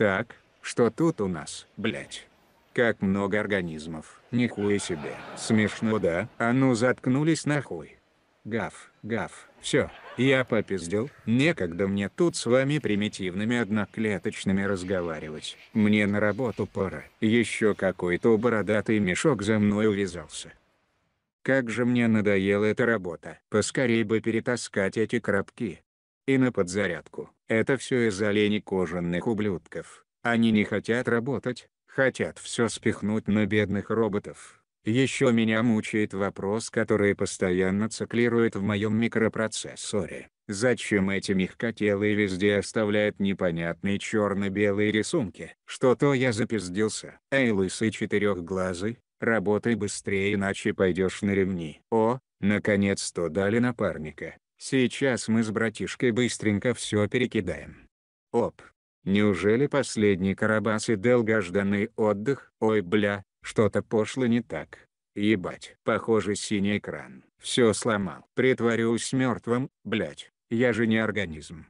Так, что тут у нас, блять? Как много организмов, нихуя себе. Смешно, да? А ну заткнулись нахуй. Гав, гав, все, я попиздил, некогда мне тут с вами примитивными одноклеточными разговаривать. Мне на работу пора, еще какой-то бородатый мешок за мной увязался. Как же мне надоела эта работа, поскорей бы перетаскать эти крабки и на подзарядку. Это все из-за оленей кожаных ублюдков. Они не хотят работать, хотят все спихнуть на бедных роботов. Еще меня мучает вопрос, который постоянно циклирует в моем микропроцессоре. Зачем эти мягкотелые везде оставляют непонятные черно-белые рисунки? Что-то я запиздился. Эй лысый четырехглазый, работай быстрее иначе пойдешь на ремни. О, наконец-то дали напарника. Сейчас мы с братишкой быстренько все перекидаем. Оп. Неужели последний Карабас и долгожданный отдых? Ой бля, что-то пошло не так. Ебать. Похоже синий экран. Все сломал. Притворюсь мертвым, блять. Я же не организм.